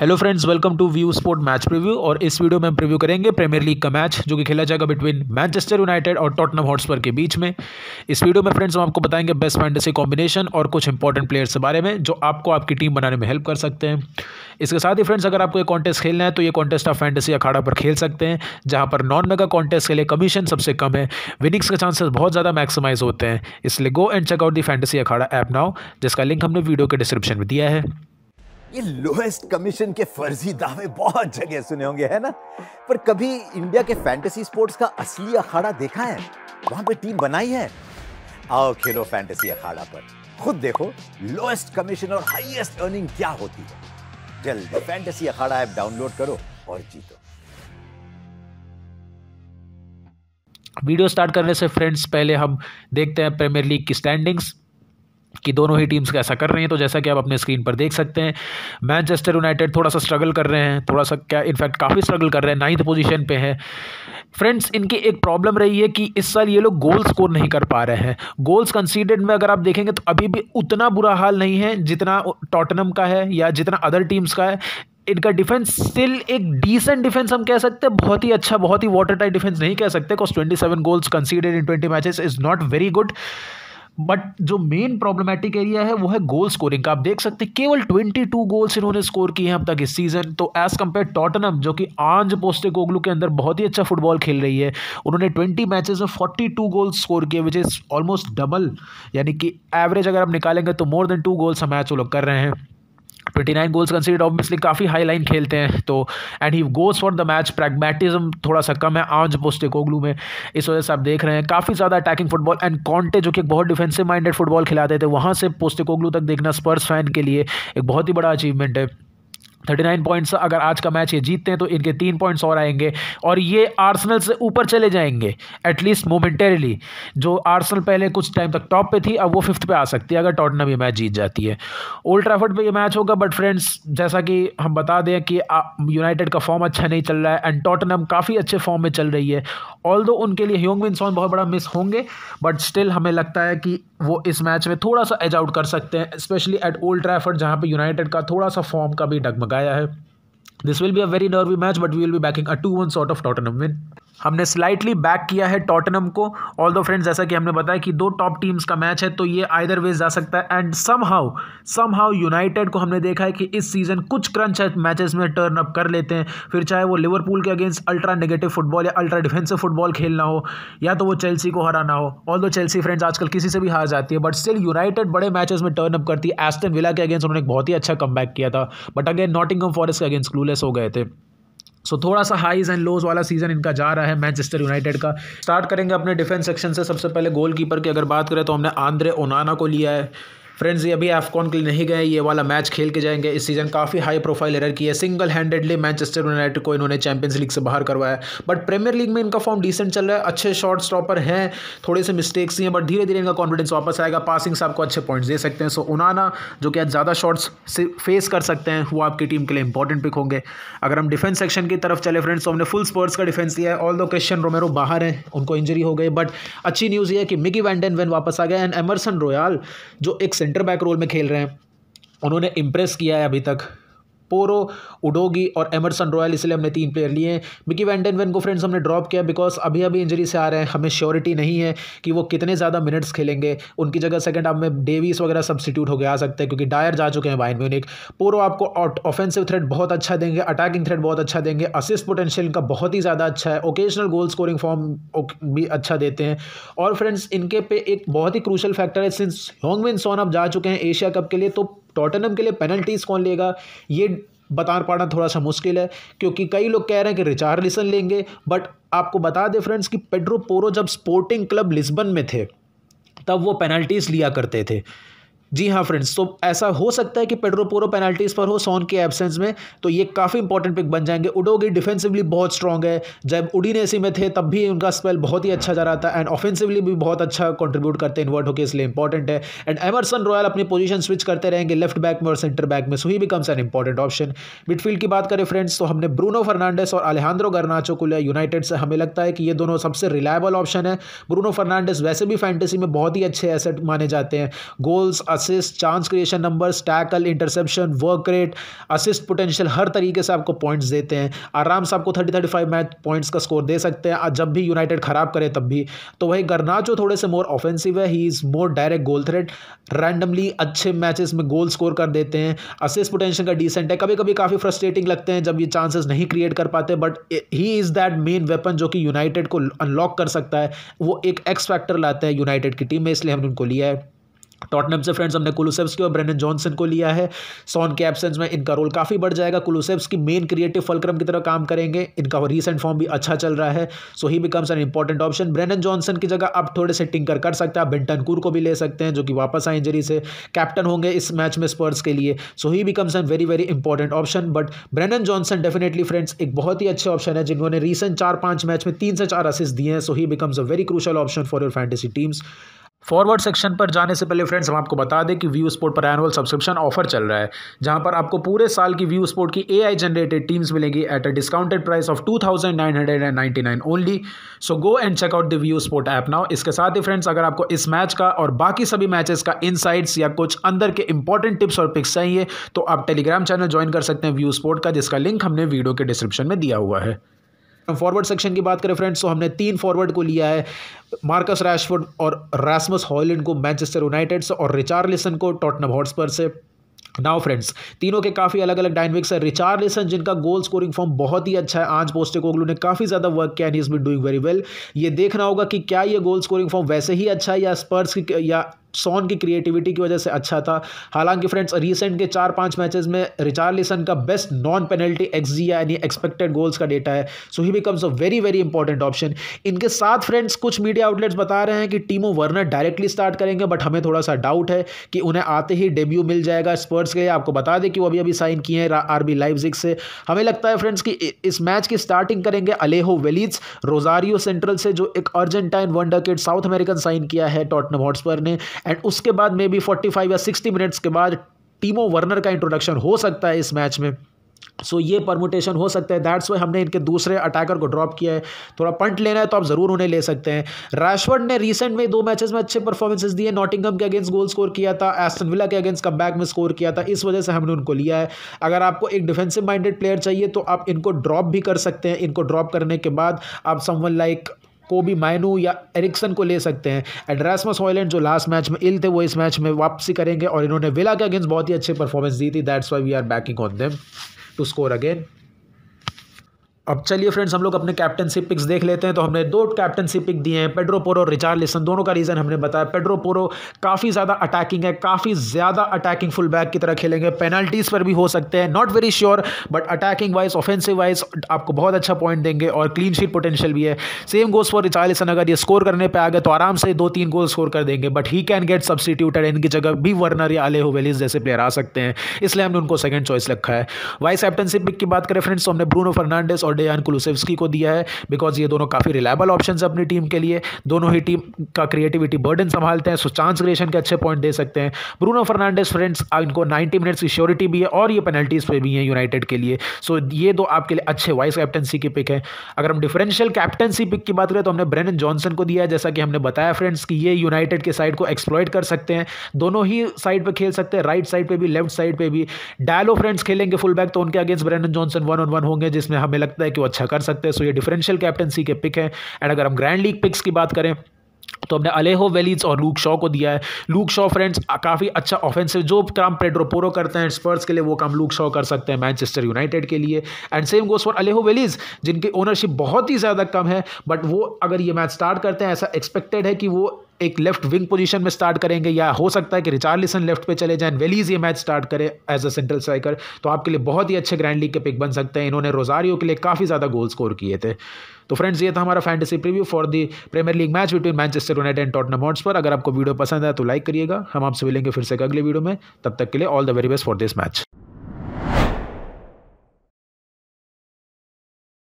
hello friends welcome to view sport match preview और इस video में हम प्रीव्यू करेंगे प्रीमियर लीग का मैच जो कि खेला जाएगा बिटवीन मैनचेस्टर यूनाइटेड और टॉटनम हॉटस्पर के बीच में इस वीडियो में फ्रेंड्स हम आपको बताएंगे बेस्ट फैंटेसी कॉम्बिनेशन और कुछ इंपॉर्टेंट प्लेयर्स के बारे में जो आपको आपकी टीम बनाने में हेल्प कर सकते हैं इसके साथ ही फ्रेंड्स अगर आपको ये कॉन्टेस्ट खेलना है तो ये कॉन्टेस्ट आप फैंटेसी अखाड़ा पर खेल सकते हैं जहाँ पर नॉन मेगा कॉन्टेस्ट के लिए कमीशन सबसे कम है विनिंग्स के चांसेस बहुत ज़्यादा मैक्सिमाइज होते हैं इसलिए go and check out the fantasy Akhada app now जिसका लिंक हमने वीडियो के डिस्क्रिप्शन में दिया है ये लोएस्ट कमीशन के फर्जी दावे बहुत जगह सुने होंगे है ना पर कभी इंडिया के फैंटेसी स्पोर्ट्स का असली अखाड़ा देखा है वहां पे टीम बनाई है आओ खेलो फैंटेसी अखाड़ा पर खुद देखो लोएस्ट कमीशन और हाईएस्ट अर्निंग क्या होती है जल्दी फैंटेसी अखाड़ा ऐप डाउनलोड करो और जीतो वीडियो स्टार्ट करने से फ्रेंड्स पहले हम देखते हैं प्रीमियर लीग की स्टैंडिंग्स कि दोनों ही टीम्स ऐसा कर रही हैं तो जैसा कि आप अपने स्क्रीन पर देख सकते हैं मैनचेस्टर यूनाइटेड थोड़ा सा स्ट्रगल कर रहे हैं थोड़ा सा क्या इनफैक्ट काफ़ी स्ट्रगल कर रहे हैं नाइन्थ पोजीशन पे है फ्रेंड्स इनकी एक प्रॉब्लम रही है कि इस साल ये लोग गोल स्कोर नहीं कर पा रहे हैं गोल्स कंसीडेड में अगर आप देखेंगे तो अभी भी उतना बुरा हाल नहीं है जितना टॉटनम का है या जितना अदर टीम्स का है इनका डिफेंस स्टिल एक डिसेंट डिफेंस हम कह सकते हैं बहुत ही अच्छा बहुत ही वाटर टाइट डिफेंस नहीं कह सकते because twenty seven goals conceded in twenty matches is not very good but जो मेन प्रॉब्लमेटिक एरिया है वो है गोल स्कोरिंग का आप देख सकते हैं केवल ट्वेंटी टू गोल्स इन्होंने स्कोर किए हैं अब तक इस सीज़न तो एज़ कम्पेयर टॉटनम जो कि आंज पोस्टे गोगलू के अंदर बहुत ही अच्छा फुटबॉल खेल रही है उन्होंने ट्वेंटी मैचेस में forty two goals score which is is almost double यानी कि एवरेज अगर आप निकालेंगे तो मोर देन टू गोल्स हम मैच वो लोग कर रहे हैं twenty nine goals consider obviously काफ़ी हाई लाइन खेलते हैं तो and he goes for the match pragmatism थोड़ा सा कम है आज कोगलू में इस वजह से आप देख रहे हैं काफ़ी ज़्यादा अटैकिंग फुटबॉल एंड कॉन्टे जो कि बहुत डिफेंसिव माइंडेड फुटबॉल खिलाते थे वहाँ से कोगलू तक देखना स्पर्स फैन के लिए एक बहुत ही बड़ा अचीवमेंट है थर्टी नाइन पॉइंट्स अगर आज का मैच ये जीतते हैं तो इनके तीन पॉइंट्स और आएंगे और ये आर्सेनल से ऊपर चले जाएंगे एटलीस्ट मोमेंटेरली जो आर्सेनल पहले कुछ टाइम तक टॉप पे थी अब वो फिफ्थ पे आ सकती है अगर टॉटनम ये मैच जीत जाती है ओल्ड ट्रैफर्ड पे ये मैच होगा बट फ्रेंड्स जैसा कि हम बता दें कि यूनाइटेड का फॉर्म अच्छा नहीं चल रहा है एंड टॉटनम काफ़ी अच्छे फॉर्म में चल रही है ऑल उनके लिए ह्योंग सॉन बहुत बड़ा मिस होंगे बट स्टिल हमें लगता है कि वो इस मैच में थोड़ा सा एज आउट कर सकते हैं स्पेशली एट ओल्ड ट्रैफर्ड जहाँ पर यूनाइटेड का थोड़ा सा फॉर्म का भी डगमग मंगाया है this will be a very nervy match but we will be backing a two one sort of Tottenham win हमने स्लाइटली बैक किया है टॉटनम को ऑल दो फ्रेंड्स जैसा कि हमने बताया कि दो टॉप टीम्स का मैच है तो ये आइदर वेज जा सकता है and somehow somehow United को हमने देखा है कि इस सीज़न कुछ क्रंच मैचेस में टर्न अप कर लेते हैं फिर चाहे वो लिवरपूल के अगेंस्ट अल्ट्रा नेगेटिव फुटबॉल या अल्ट्रा डिफेंसिव फुटबॉल खेलना हो या तो वो चेल्सी को हराना हो ऑल दो चेल्सी फ्रेंड्स आजकल किसी से भी हार जाती है बट स्टिल यूनाइटेड बड़े मैचेस में टर्न अप करती है एस्टन विला के अगेंस्ट उन्होंने बहुत ही अच्छा कम किया था बट अगेन नॉटिंगम फॉरेस्ट के अगेंस्ट क्लूलेस हो गए थे सो so, थोड़ा सा हाईज एंड लोज वाला सीजन इनका जा रहा है मैनचेस्टर यूनाइटेड का स्टार्ट करेंगे अपने डिफेंस सेक्शन से सबसे पहले गोलकीपर की अगर बात करें तो हमने आंद्रे ओनाना को लिया है फ्रेंड्स ये अभी एफकॉन के लिए नहीं गए ये वाला मैच खेल के जाएंगे इस सीजन काफ़ी हाई प्रोफाइल एरर की है सिंगल हैंडेडली मैनचेस्टर यूनाइटेड को इन्होंने चैंपियंस लीग से बाहर करवाया बट प्रीमियर लीग में इनका फॉर्म डिसेंट चल रहा है अच्छे शॉर्ट स्टॉपर हैं थोड़े से मिस्टेक्स ही हैं बट धीरे धीरे इनका कॉन्फिडेंस वापस आएगा पासिंग से आपको अच्छे पॉइंट्स दे सकते हैं सो उनाना जो कि आज ज़्यादा शॉट्स से फेस कर सकते हैं वो आपकी टीम के लिए इंपॉर्टेंट पिक होंगे अगर हम डिफेंस सेक्शन की तरफ चले फ्रेंड्स तो हमने फुल स्पोर्ट्स का डिफेंस लिया है ऑल दो क्रिश्चन रोमेरो बाहर हैं उनको इंजरी हो गई बट अच्छी न्यूज़ ये है कि मिकी वैंडन वेन वापस आ गया एंड एमरसन रोयाल जो एक सेंटर बैक रोल में खेल रहे हैं उन्होंने इम्प्रेस किया है अभी तक पोरो उडोगी और एमरसन रॉयल इसलिए हमने तीन प्लेयर लिए हैं मिकी वैंडन वैन को फ्रेंड्स हमने ड्रॉप किया बिकॉज अभी अभी इंजरी से आ रहे हैं हमें श्योरिटी नहीं है कि वो कितने ज़्यादा मिनट्स खेलेंगे उनकी जगह सेकंड हाफ में डेविस वगैरह सब्सिट्यूट होकर आ सकते हैं क्योंकि डायर जा चुके हैं बाइन म्यूनिक पोरो आपको ऑफेंसिव थ्रेड बहुत अच्छा देंगे अटैकिंग थ्रेड बहुत अच्छा देंगे असिस्ट पोटेंशियल इनका बहुत ही ज़्यादा अच्छा है ओकेजनल गोल स्कोरिंग फॉर्म भी अच्छा देते हैं और फ्रेंड्स इनके पे एक बहुत ही क्रूशल फैक्टर है सिंस होंगविन सोन अब जा चुके हैं एशिया कप के लिए तो टॉटनम के लिए पेनल्टीज़ कौन लेगा ये बता पाना थोड़ा सा मुश्किल है क्योंकि कई लोग कह रहे हैं कि रिचार लिसन लेंगे बट आपको बता दें फ्रेंड्स कि पेड्रो पोरो जब स्पोर्टिंग क्लब लिस्बन में थे तब वो पेनल्टीज़ लिया करते थे जी हाँ फ्रेंड्स तो ऐसा हो सकता है कि पेड्रो पोरो पेनल्टीज़ पर हो सोन के एब्सेंस में तो ये काफ़ी इंपॉर्टेंट पिक बन जाएंगे उडोगी डिफेंसिवली बहुत स्ट्रॉग है जब उडीनेसी में थे तब भी उनका स्पेल बहुत ही अच्छा जा रहा था एंड ऑफेंसिवली भी बहुत अच्छा कॉन्ट्रीब्यूट करते हैं इन्वर्ट होकर इसलिए इंपॉर्टेंट है एंड एमरसन रॉयल अपनी पोजीशन स्विच करते रहेंगे लेफ्ट बैक में और सेंटर बैक में so he becomes an important option midfield की बात करें फ्रेंड्स तो हमने ब्रूनो फर्नांडेस और अलेहांद्रो गर्नाचो को लिया यूनाइटेड से हमें लगता है कि ये दोनों सबसे रिलायबल ऑप्शन है ब्रूनो फर्नांडेस वैसे भी फैंटेसी में बहुत ही अच्छे एसेट माने जाते हैं goals assist chance creation number tackle interception work rate assist potential हर तरीके से आपको पॉइंट्स देते हैं आराम से आपको thirty thirty five match points का स्कोर दे सकते हैं और जब भी यूनाइटेड खराब करे तब भी तो वही गरनाचो थोड़े से मोर ऑफेंसिव है he is more direct goal threat randomly अच्छे मैचेस में गोल स्कोर कर देते हैं असिस्ट पोटेंशियल का डिसेंट है कभी कभी काफ़ी फ्रस्ट्रेटिंग लगते हैं जब ये चांसेस नहीं क्रिएट कर पाते but he is that main weapon जो कि यूनाइटेड को अनलॉक कर सकता है वो एक एक्स फैक्टर लाते हैं यूनाइटेड की टीम में इसलिए हमने उनको लिया है टॉटनम से फ्रेंड्स हमने कुलूसेव्स और ब्रेनन जॉनसन को लिया है सॉन के एब्सेंस में इनका रोल काफ़ी बढ़ जाएगा कुलूसेप्स की मेन क्रिएटिव फलक्रम की तरह काम करेंगे इनका रीसेंट फॉर्म भी अच्छा चल रहा है so he becomes an important option Brendan Johnson की जगह अब थोड़े से टिंकर कर सकते हैं बिंटन कूर को भी ले सकते हैं जो कि वापस आए इंजरी से कैप्टन होंगे इस मैच में स्पर्स के लिए so he becomes an very very important option but Brendan Johnson definitely friends एक बहुत ही अच्छे ऑप्शन है जिन्होंने रिसेंट चार पाँच मैच में तीन से चार असिस्ट दिए हैं so he becomes a very crucial option for your fantasy teams forward section पर जाने से पहले फ्रेंड्स हम आपको बता दें कि व्यू स्पोर्ट पर एनुअल सब्सक्रिप्शन ऑफर चल रहा है जहां पर आपको पूरे साल की व्यू स्पोर्ट की एआई जनरेटेड टीम्स मिलेंगी at a discounted price of 2999 only so go and check out the view sport app now इसके साथ ही फ्रेंड्स अगर आपको इस मैच का और बाकी सभी मैचेस का इनसाइट्स या कुछ अंदर के इंपॉर्टेंट टिप्स और पिक्स चाहिए तो आप टेलीग्राम चैनल ज्वाइन कर सकते हैं व्यू स्पोर्ट का जिसका लिंक हमने वीडियो के डिस्क्रिप्शन में दिया हुआ है फॉरवर्ड सेक्शन की बात करें फ्रेंड्स तो हमने तीन फॉरवर्ड को लिया है मार्कस रैशफोर्ड और रैसमस हॉलैंड को मैनचेस्टर यूनाइटेड से और रिचार लिसन को टॉटनम हॉटस्पर से नाउ फ्रेंड्स तीनों के काफ़ी अलग अलग डायनमिक्स हैं रिचार लिसन जिनका गोल स्कोरिंग फॉर्म बहुत ही अच्छा है आज पोस्टे कोगलू ने काफ़ी ज़्यादा वर्क किया and is been doing very well ये देखना होगा कि क्या ये गोल स्कोरिंग फॉर्म वैसे ही अच्छा है या स्पर्स या सोन की क्रिएटिविटी की वजह से अच्छा था हालांकि फ्रेंड्स रिसेंट के चार पांच मैचेस में रिचार्लिसन का बेस्ट नॉन पेनल्टी एक्स यानी एक्सपेक्टेड गोल्स का डेटा है so he becomes a very very important option इनके साथ फ्रेंड्स कुछ मीडिया आउटलेट्स बता रहे हैं कि टीमो वर्नर डायरेक्टली स्टार्ट करेंगे बट हमें थोड़ा सा डाउट है कि उन्हें आते ही डेब्यू मिल जाएगा स्पर्ट्स के आपको बता दें कि वो अभी अभी साइन किए हैं आर बी से हमें लगता है फ्रेंड्स कि इस मैच की स्टार्टिंग करेंगे अलेहो वेलीज रोजारियो सेंट्रल से जो एक Argentine one South American sign किया है टॉटन हॉट्सपर ने एंड उसके बाद मे बी फोर्टी फाइव या सिक्सटी मिनट्स के बाद टीमो वर्नर का इंट्रोडक्शन हो सकता है इस मैच में सो so, ये परमुटेशन हो सकता है दैट्स वाई हमने इनके दूसरे अटैकर को ड्रॉप किया है थोड़ा पंट लेना है तो आप ज़रूर उन्हें ले सकते हैं राशवर्ड ने रिसेंट में दो मैचेस में अच्छे परफॉर्मेंसेस दिए नॉटिंगम के अगेंस्ट गोल स्कोर किया था एस्टन विला के अगेंस्ट कम में स्कोर किया था इस वजह से हमने उनको लिया है अगर आपको एक डिफेंसिव माइंडेड प्लेयर चाहिए तो आप इनको ड्रॉप भी कर सकते हैं इनको ड्रॉप करने के बाद आप समवन लाइक कोबी माइनू या एरिक्सन को ले सकते हैं एड्रासमस ऑयलैंड जो लास्ट मैच में इल थे वो इस मैच में वापसी करेंगे और इन्होंने विला के अगेंस्ट बहुत ही अच्छी परफॉर्मेंस दी थी that's why we are backing on them to score again अब चलिए फ्रेंड्स हम लोग अपने कैप्टनशिप पिक्स देख लेते हैं तो हमने दो कैप्टनशिप पिक दिए हैं पेड्रोपोरो पोरो रिचार लिसन दोनों का रीज़न हमने बताया पेड्रोपोरो काफ़ी ज़्यादा अटैकिंग है काफ़ी ज़्यादा अटैकिंग फुल बैक की तरह खेलेंगे पेनल्टीज़ पर भी हो सकते हैं not very sure but attacking wise offensive wise आपको बहुत अच्छा पॉइंट देंगे और क्लीन शीट पोटेंशियल भी है same goals for Richarlison अगर ये स्कोर करने पर आ गए तो आराम से दो तीन गोल स्कोर कर देंगे but he can get substituted इनकी जगह भी वर्नर या आले होवेलिस जैसे प्लेयर आ सकते हैं इसलिए हमने उनको सेकेंड चॉइस रखा है वाइस कैप्टनशिप पिक की बात करें फ्रेंड्स तो हमने ब्रूनो फर्नांडिस और पांडे या कुलुसेवस्की को दिया है बिकॉज ये दोनों काफ़ी रिलायबल ऑप्शन है अपनी टीम के लिए दोनों ही टीम का क्रिएटिविटी बर्डन संभालते हैं सो चांस क्रिएशन के अच्छे पॉइंट दे सकते हैं ब्रूनो फर्नांडेस फ्रेंड्स इनको नाइन्टी मिनट्स की श्योरिटी भी है और ये पेनल्टीज पर भी हैं यूनाइटेड के लिए सो ये दो आपके लिए अच्छे वाइस कैप्टनसी के पिक हैं अगर हम डिफरेंशियल कैप्टनसी पिक की बात करें तो हमने ब्रेनन जॉनसन को दिया है जैसा कि हमने बताया फ्रेंड्स कि ये यूनाइटेड के साइड को एक्सप्लॉयट कर सकते हैं दोनों ही साइड पर खेल सकते हैं राइट साइड पर भी लेफ्ट साइड पर भी डायलो फ्रेंड्स खेलेंगे फुल बैक तो उनके against Brennan Johnson one on one होंगे जिसमें हमें लगता है है कि वो अच्छा कर सकते हैं सो ये डिफरेंशियल कैप्टनसी के पिक हैं एंड अगर हम ग्रैंड लीग पिक्स की बात करें तो हमने अलेहो वेलीज और लूक शॉ को दिया है लूक शॉ फ्रेंड्स काफ़ी अच्छा ऑफेंसिव जो काम पेड्रोपोरो करते हैं स्पर्स के लिए वो काम लूक शॉ कर सकते हैं मैनचेस्टर यूनाइटेड के लिए and same goes for Alejo Veliz जिनकी ओनरशिप बहुत ही ज़्यादा कम है बट वो अगर ये मैच स्टार्ट करते हैं ऐसा एक्सपेक्टेड है कि वो एक लेफ्ट विंग पोजीशन में स्टार्ट करेंगे या हो सकता है कि रिचार्लिसन लेफ्ट पे चले जाएं वेलीज ये मैच स्टार्ट करें एज अ सेंट्रल स्ट्राइकर तो आपके लिए बहुत ही अच्छे ग्रैंड लीग के पिक बन सकते हैं इन्होंने रोजारियो के लिए काफ़ी ज़्यादा गोल स्कोर किए थे तो फ्रेंड्स ये था हमारा fantasy preview for the Premier League match between Manchester United and Tottenham Hotspur अगर आपको वीडियो पसंद है तो लाइक करिएगा हम आपसे मिलेंगे फिर से अगले वीडियो में तब तक के लिए all the very best for this match